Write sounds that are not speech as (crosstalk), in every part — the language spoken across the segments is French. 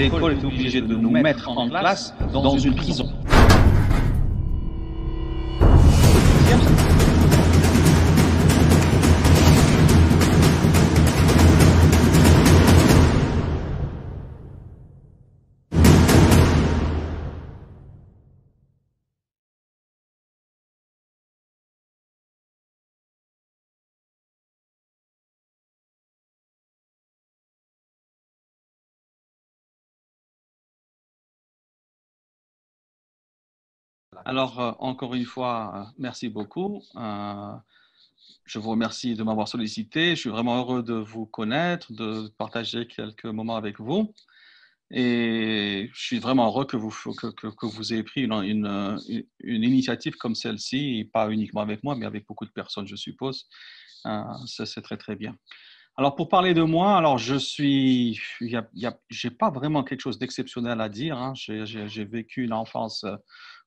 l'école est obligée de nous mettre en place dans une prison. Alors, euh, encore une fois, euh, merci beaucoup. Euh, je vous remercie de m'avoir sollicité. Je suis vraiment heureux de vous connaître, de partager quelques moments avec vous. Et je suis vraiment heureux que vous, que, que, vous ayez pris une, une, initiative comme celle-ci, pas uniquement avec moi, mais avec beaucoup de personnes, je suppose. ça, c'est très, très bien. Alors, pour parler de moi, alors je suis, je n'ai pas vraiment quelque chose d'exceptionnel à dire. Hein. J'ai vécu une enfance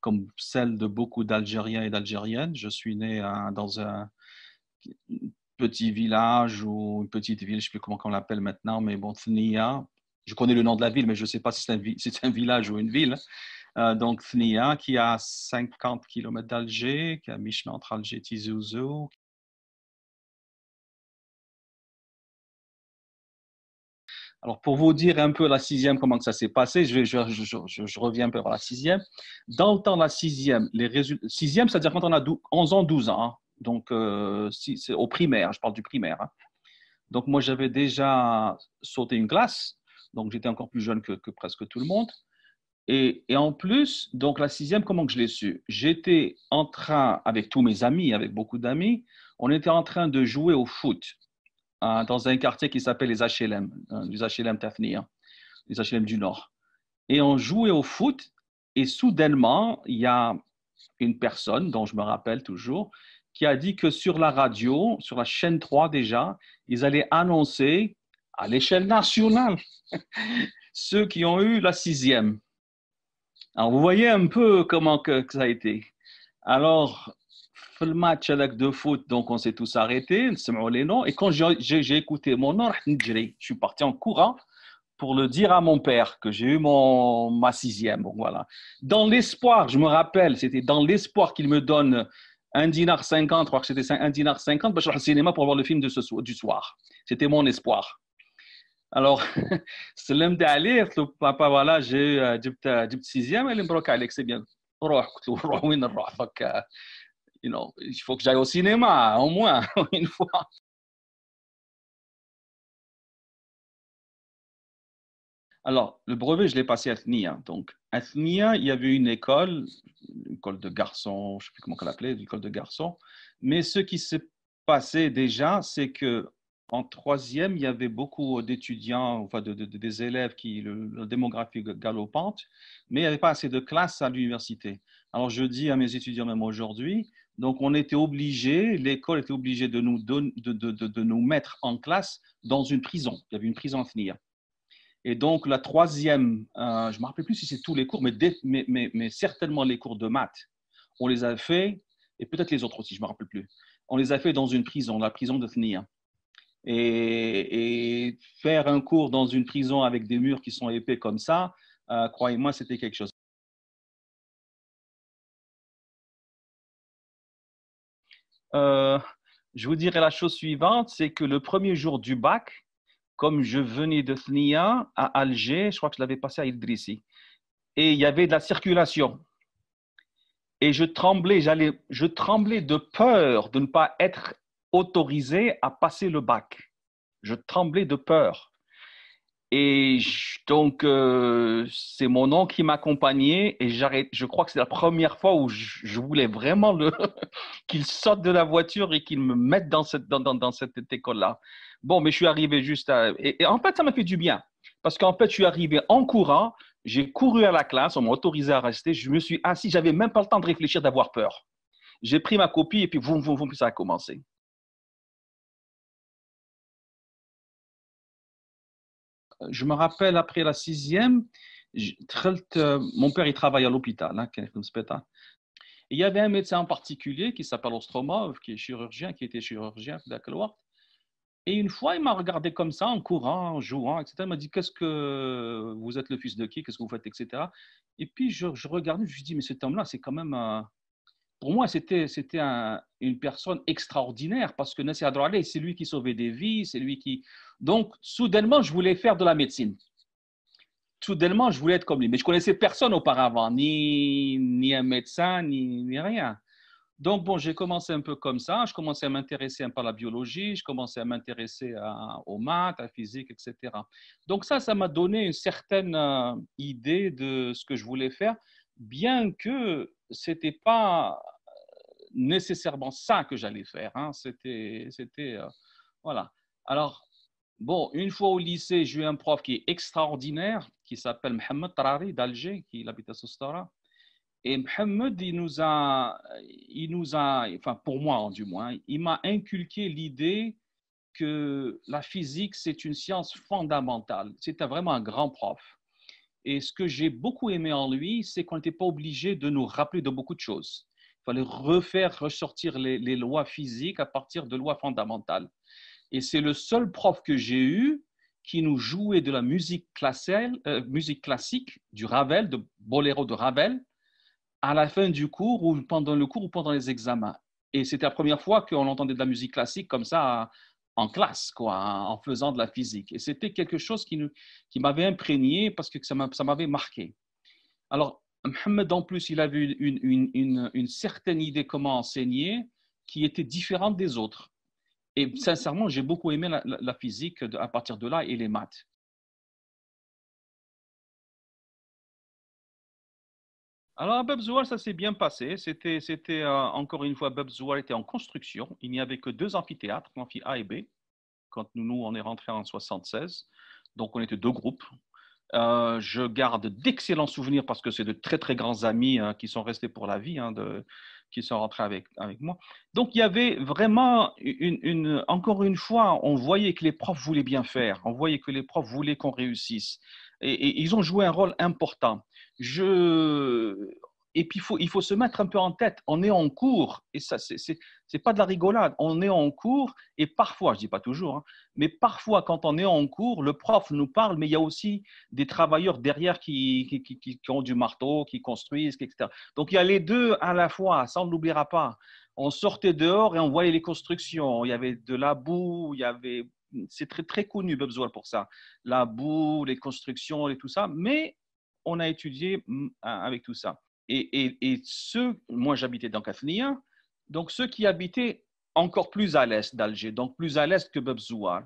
comme celle de beaucoup d'Algériens et d'Algériennes. Je suis né euh, dans un petit village ou une petite ville, je ne sais plus comment on l'appelle maintenant, mais bon, Thnia. Je connais le nom de la ville, mais je ne sais pas si c'est un, village ou une ville. Euh, donc, Thnia, qui a à 50 km d'Alger, qui est à mi-chemin entre Alger et Tizouzou, Alors, pour vous dire un peu la sixième, comment ça s'est passé, je, reviens un peu vers la sixième. Dans le temps, la sixième, les résultats, sixième, c'est-à-dire quand on a 11 ans, 12 ans, hein. donc euh, c'est au primaire, je parle du primaire. Hein. Donc, moi, j'avais déjà sauté une classe, donc j'étais encore plus jeune que, presque tout le monde. Et, et, en plus, donc la sixième, comment que je l'ai su J'étais en train, avec tous mes amis, avec beaucoup d'amis, on était en train de jouer au foot. Euh, dans un quartier qui s'appelle les HLM, euh, les HLM Tafnia, les HLM du Nord. Et on jouait au foot et soudainement, il y a une personne dont je me rappelle toujours qui a dit que sur la radio, sur la chaîne 3 déjà, ils allaient annoncer à l'échelle nationale (laughs) ceux qui ont eu la sixième. Alors, vous voyez un peu comment que ça a été. Alors, le match avec deux foot, donc on s'est tous arrêtés, on les noms. Et quand j'ai écouté mon nom, je suis parti en courant pour le dire à mon père que j'ai eu mon, ma sixième. voilà. Dans l'espoir, je me rappelle, c'était dans l'espoir qu'il me donne un dinar cinquante, je crois que c'était un dinar cinquante, bah, je suis au cinéma pour voir le film de ce, du soir. C'était mon espoir. Alors, (laughs) Salam d'aller, papa, voilà, j'ai eu euh, euh, sixième, elle me c'est bien. Euh il faut que j'aille au cinéma, au moins, (laughs) une fois. Alors, le brevet, je l'ai passé à Thnia. Hein, donc, à il y avait une école, une école de garçons, je ne sais plus comment on l'appelait, une école de garçons. Mais ce qui s'est passé déjà, c'est que en troisième, il y avait beaucoup d'étudiants, enfin des élèves qui, le, la démographie galopante, mais il n'y avait pas assez de classes à l'université. Alors je dis à mes étudiants, même aujourd'hui, donc, on était obligé, l'école était obligée de nous, de, de, nous, mettre en classe dans une prison. Il y avait une prison à finir. Et donc, la troisième, euh, je ne me rappelle plus si c'est tous les cours, mais, certainement les cours de maths, on les a fait, et peut-être les autres aussi, je ne me rappelle plus, on les a fait dans une prison, la prison de Fnia. Et, faire un cours dans une prison avec des murs qui sont épais comme ça, euh, croyez-moi, c'était quelque chose. Euh, je vous dirai la chose suivante, c'est que le premier jour du bac, comme je venais de Thnia à Alger, je crois que je l'avais passé à Idrissi, et il y avait de la circulation. Et je tremblais, je tremblais de peur de ne pas être autorisé à passer le bac. Je tremblais de peur. Et donc, euh, c'est mon oncle qui m'accompagnait et j'arrête. Je crois que c'est la première fois où je, voulais vraiment (laughs) qu'il sorte de la voiture et qu'il me mette dans cette dans, dans, cette école-là. Bon, mais je suis arrivé juste à. Et, en fait, ça m'a fait du bien parce qu'en fait, je suis arrivé en courant. J'ai couru à la classe, on m'a autorisé à rester. Je me suis assis, j'avais même pas le temps de réfléchir, d'avoir peur. J'ai pris ma copie et puis vous, vous, vous, ça a commencé. je me rappelle après la sixième, euh, mon père il travaille à l'hôpital, hein, il y avait un médecin en particulier qui s'appelle Ostromov, qui est chirurgien, qui était chirurgien Et une fois, il m'a regardé comme ça, en courant, en jouant, etc. Il m'a dit Qu'est-ce que vous êtes le fils de qui Qu'est-ce que vous faites etc. Et puis, je, je regardais, je me suis dit Mais cet homme-là, c'est quand même un, pour moi, c'était, c'était un, une personne extraordinaire parce que Nasser Adraleh, c'est lui qui sauvait des vies, c'est lui qui. Donc, soudainement, je voulais faire de la médecine. Soudainement, je voulais être comme lui. Mais je connaissais personne auparavant, ni, ni un médecin, ni, rien. Donc, bon, j'ai commencé un peu comme ça. Je commençais à m'intéresser un peu à la biologie, je commençais à m'intéresser aux maths, à la physique, etc. Donc, ça, ça m'a donné une certaine euh, idée de ce que je voulais faire, bien que c'était pas euh, nécessairement ça que j'allais faire. Hein. C'était, euh, voilà. Alors, bon, une fois au lycée, j'ai eu un prof qui est extraordinaire, qui s'appelle Mohamed Tarari d'Alger, qui habite à Sostara. Et Mohamed, il nous a, il nous a, enfin pour moi hein, du moins, il m'a inculqué l'idée que la physique, c'est une science fondamentale. C'était vraiment un grand prof. Et ce que j'ai beaucoup aimé en lui, c'est qu'on n'était pas obligé de nous rappeler de beaucoup de choses. Il fallait refaire ressortir les, lois physiques à partir de lois fondamentales. Et c'est le seul prof que j'ai eu qui nous jouait de la musique, euh, musique classique, du Ravel, de Boléro de Ravel, à la fin du cours ou pendant le cours ou pendant les examens. Et c'était la première fois qu'on entendait de la musique classique comme ça à, en classe, quoi, en faisant de la physique. Et c'était quelque chose qui, nous, qui m'avait imprégné parce que ça m'avait marqué. Alors, Mohamed, en plus, il avait une, une, certaine idée comment enseigner qui était différente des autres. Et sincèrement, j'ai beaucoup aimé la physique à partir de là et les maths. Alors, à ça s'est bien passé. C'était, euh, encore une fois, Bab était en construction. Il n'y avait que deux amphithéâtres, l'amphi A et B, quand nous, nous, on est rentrés en 76. Donc, on était deux groupes. Euh, je garde d'excellents souvenirs parce que c'est de très, très grands amis hein, qui sont restés pour la vie, hein, qui sont rentrés avec, moi. Donc, il y avait vraiment, une, encore une fois, on voyait que les profs voulaient bien faire. On voyait que les profs voulaient qu'on réussisse. et ils ont joué un rôle important je... Et puis, il faut, il faut se mettre un peu en tête, on est en cours, et ça, c'est pas de la rigolade, on est en cours, et parfois, je dis pas toujours, hein, mais parfois, quand on est en cours, le prof nous parle, mais il y a aussi des travailleurs derrière qui, qui, qui, ont du marteau, qui construisent, etc. Donc, il y a les deux à la fois, ça, on l'oubliera pas. On sortait dehors et on voyait les constructions, il y avait de la boue, il y avait c'est très, très connu, besoin pour ça. La boue, les constructions et tout ça. Mais on a étudié mm, avec tout ça. Et, ceux, moi j'habitais dans Kathnia, donc ceux qui habitaient encore plus à l'est d'Alger, donc plus à l'est que Bebzouar,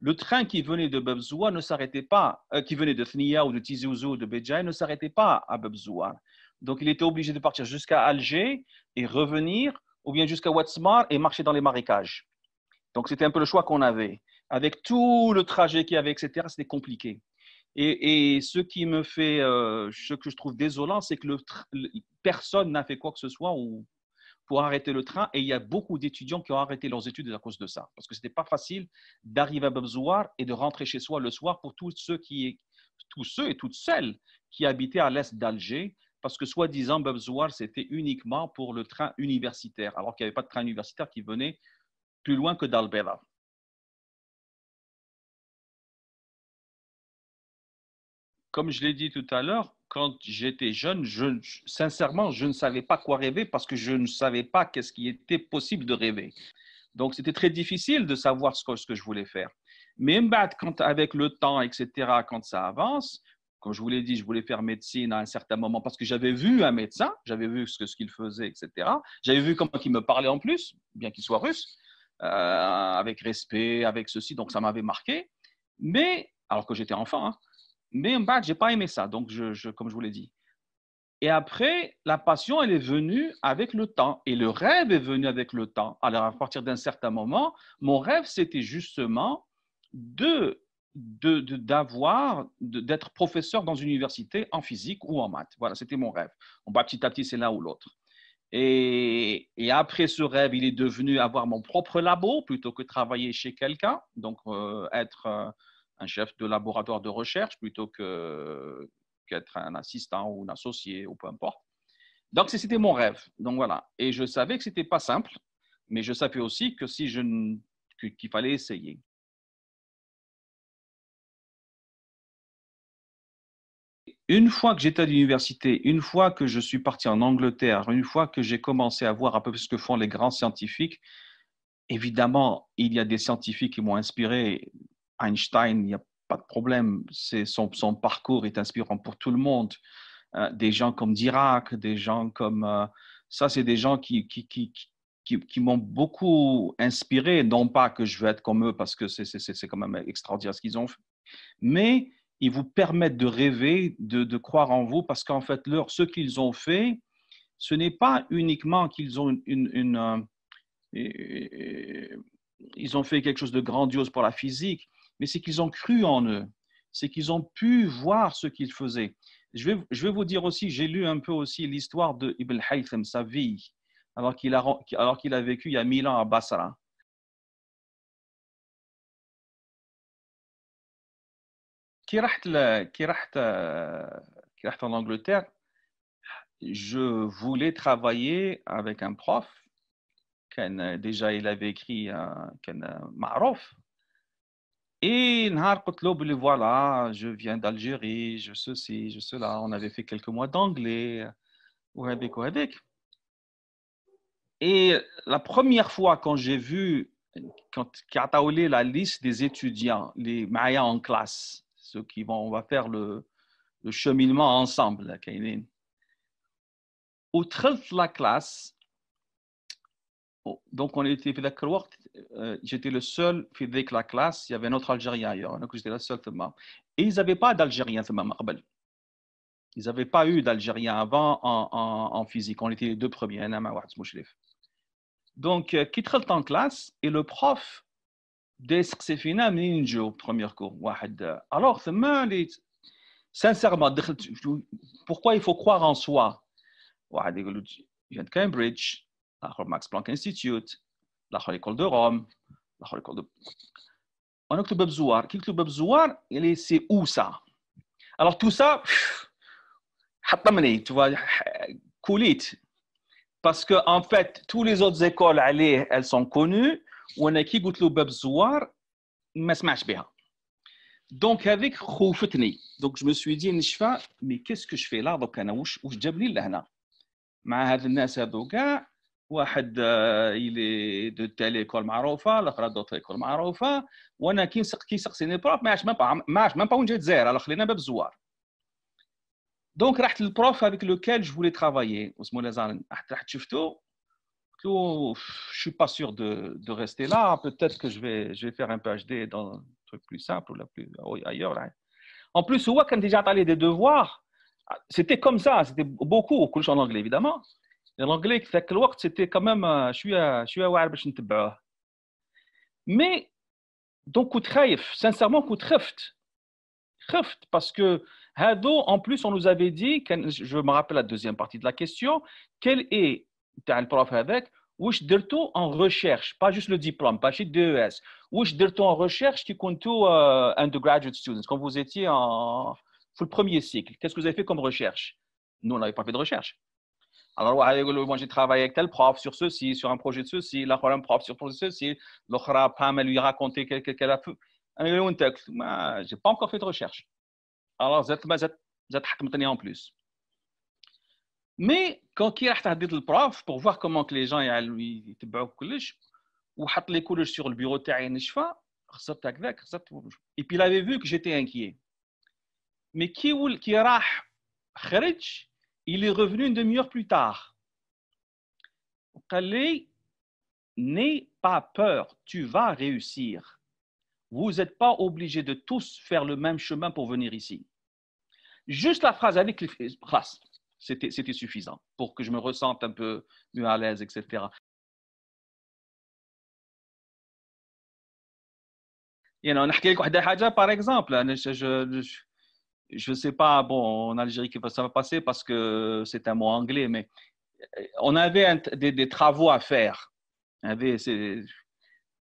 le train qui venait de Bebzouar ne s'arrêtait pas, euh, qui venait de Thnia ou de Tizi Ouzou ou de Bejaï ne s'arrêtait pas à Bebzouar. Donc il était obligé de partir jusqu'à Alger et revenir, ou bien jusqu'à Watsmar et marcher dans les marécages. Donc c'était un peu le choix qu'on avait. Avec tout le trajet qu'il y avait, etc., c'était compliqué. Et, ce qui me fait, euh, ce que je trouve désolant, c'est que personne n'a fait quoi que ce soit ou, pour arrêter le train. Et il y a beaucoup d'étudiants qui ont arrêté leurs études à cause de ça. Parce que ce n'était pas facile d'arriver à Babzouar et de rentrer chez soi le soir pour tous ceux, qui, tous ceux et toutes celles qui habitaient à l'est d'Alger. Parce que soi-disant, Babzouar, c'était uniquement pour le train universitaire, alors qu'il n'y avait pas de train universitaire qui venait plus loin que d'Albeda. comme je l'ai dit tout à l'heure, quand j'étais jeune, je, sincèrement, je ne savais pas quoi rêver parce que je ne savais pas qu'est-ce qui était possible de rêver. Donc, c'était très difficile de savoir ce que, je voulais faire. Mais quand, avec le temps, etc., quand ça avance, quand je vous l'ai dit, je voulais faire médecine à un certain moment parce que j'avais vu un médecin, j'avais vu ce, ce qu'il faisait, etc. J'avais vu comment il me parlait en plus, bien qu'il soit russe, euh, avec respect, avec ceci. Donc, ça m'avait marqué. Mais, alors que j'étais enfant, hein, mais je n'ai pas aimé ça, donc je, comme je vous l'ai dit. Et après, la passion, elle est venue avec le temps. Et le rêve est venu avec le temps. Alors, à partir d'un certain moment, mon rêve, c'était justement de d'avoir, d'être professeur dans une université en physique ou en maths. Voilà, c'était mon rêve. On va petit à petit, c'est l'un ou l'autre. Et, et, après ce rêve, il est devenu avoir mon propre labo plutôt que travailler chez quelqu'un, donc euh, être euh, un chef de laboratoire de recherche plutôt que qu'être un assistant ou un associé ou peu importe. Donc c'était mon rêve. Donc voilà. Et je savais que c'était pas simple, mais je savais aussi que si je qu'il fallait essayer. Une fois que j'étais à l'université, une fois que je suis parti en Angleterre, une fois que j'ai commencé à voir un peu ce que font les grands scientifiques, évidemment, il y a des scientifiques qui m'ont inspiré Einstein, il n'y a pas de problème. Son, son, parcours est inspirant pour tout le monde. Euh, des gens comme Dirac, des gens comme... Euh, ça, c'est des gens qui, qui, m'ont beaucoup inspiré. Non pas que je veux être comme eux, parce que c'est quand même extraordinaire ce qu'ils ont fait. Mais ils vous permettent de rêver, de, croire en vous, parce qu'en fait, leur, ce qu'ils ont fait, ce n'est pas uniquement qu'ils ont une, euh, ils ont fait quelque chose de grandiose pour la physique, mais c'est qu'ils ont cru en eux, c'est qu'ils ont pu voir ce qu'ils faisaient. Je vais, je vais vous dire aussi, j'ai lu un peu aussi l'histoire de Ibn Haytham, sa vie, alors qu'il a, alors qu'il a vécu il y a mille ans à Basra. Qui euh, en Angleterre, je voulais travailler avec un prof, déjà il avait écrit un, euh, euh, ma'rof. Et Nahar lui voilà, je viens d'Algérie, je ceci, je cela. On avait fait quelques mois d'anglais, ou Et la première fois quand j'ai vu, quand Kataoulé la liste des étudiants, les Mayas en classe, ceux qui vont, on va faire le, le cheminement ensemble, Au 13 la classe, Oh, donc on était euh, j'étais le seul de la classe, il y avait un autre Algérien ailleurs, donc j'étais le seul Et ils n'avaient pas d'Algérien Ils n'avaient pas eu d'Algérien avant en, physique, on était les deux premiers. Donc, euh, qui le en classe et le prof dès que c'est Sksefina Ninjo, premier cours. Alors, sincèrement, pourquoi il faut croire en soi de Cambridge, Max Planck Institute, l'école École de Rome, l'école École de... On a Le Qui est C'est où ça Alors tout ça, tu vois, coulite. Parce qu'en fait, toutes les autres écoles, elles sont connues. On a qui goûte le mais marche bien. Donc avec donc je me suis dit mais qu'est-ce que je fais là donc il est de telle école, Marofa, d'autres écoles Marofa, ou il y a quelqu'un qui est de l'école, mais il ne même pas, il ne marche même pas, il ne marche même pas, il ne marche il ne marche même Donc, le prof avec lequel je voulais travailler, je ne suis pas sûr de rester là, peut-être que je vais faire un PHD dans un truc plus simple, ailleurs. Hein. En plus, quand on a déjà parlé des devoirs, c'était comme ça, c'était beaucoup, au Kulch en anglais évidemment. L'anglais, à ذاك الوقت, c'était quand même euh, je شويه euh, je ne باش نتبعوه. Mais donc très bien. sincèrement C'est très bien. parce que en plus on nous avait dit je me rappelle la deuxième partie de la question, quel est tu as تاع البروف هذاك واش درتو en recherche, pas juste le diplôme, pas juste DES. واش درتو en recherche qui un euh, undergraduate students quand vous étiez en le premier cycle. Qu'est-ce que vous avez fait comme recherche Nous, on n'avait pas fait de recherche. Alors, moi, j'ai travaillé avec tel prof sur ceci, sur un projet de ceci, la un prof sur un projet de ceci, l'autre, pas, elle lui a raconté qu'elle a fait. Je n'ai pas encore fait de recherche. Alors, vous êtes en plus. Mais quand il a le prof pour voir comment les gens lui ou les coulisses sur le bureau et puis il avait vu que j'étais inquiet. Mais qui qui il est revenu une demi-heure plus tard. N'aie pas peur, tu vas réussir. Vous n'êtes pas obligé de tous faire le même chemin pour venir ici. Juste la phrase avec les (laughs) c'était suffisant pour que je me ressente un peu mieux à l'aise, etc. You know, par exemple, hein, je, je ne sais pas, bon, en Algérie, ça va passer parce que c'est un mot anglais, mais euh, on avait des, travaux à faire.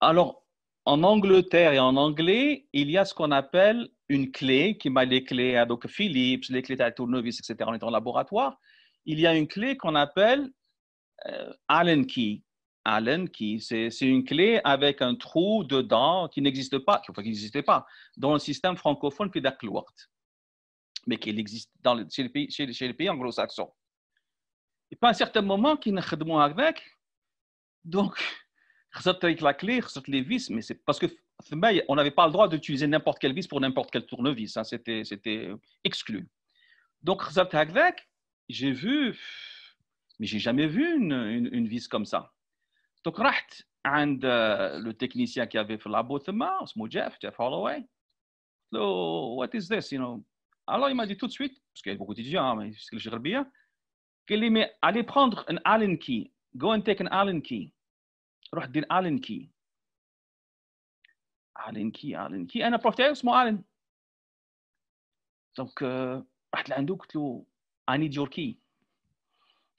Alors, en Angleterre et en anglais, il y a ce qu'on appelle une clé, qui m'a les clés à donc Philips, les clés à tournevis, etc. On est en laboratoire. Il y a une clé qu'on appelle euh, Allen Key. Allen Key, c'est une clé avec un trou dedans qui n'existe pas, qui n'existait pas dans le système francophone puis mais qu'il existe dans le, chez, les pays, chez, les pays anglo-saxons. Et pas un certain moment qu'ils ne avec, donc, (laughs) avec la clé, les vis, mais c'est parce que on n'avait pas le droit d'utiliser n'importe quelle vis pour n'importe quel tournevis, Ça, hein, c'était, c'était exclu. Donc, avec, j'ai vu, mais j'ai jamais vu une, vis comme ça. Donc, raht, le technicien qui avait fait la boîte, Jeff Holloway, what is this, you know? Alors il m'a dit tout de suite, parce qu'il y a beaucoup d'étudiants, hein, mais le qu'il mais allez prendre un Allen key. Go and take an Allen key. Roh un Allen key. Allen key, Allen key. un بروف تاعي اسمه Allen. Donc euh, رحت لعنده قلت له I need your key.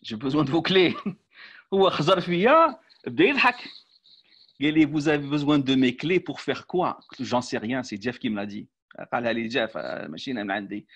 J'ai besoin de vos clés. هو خزر فيا بدا يضحك. قال لي vous avez besoin de mes clés pour faire quoi J'en sais rien, c'est Jeff qui me l'a dit. قالها لي جاف ماشي من عندي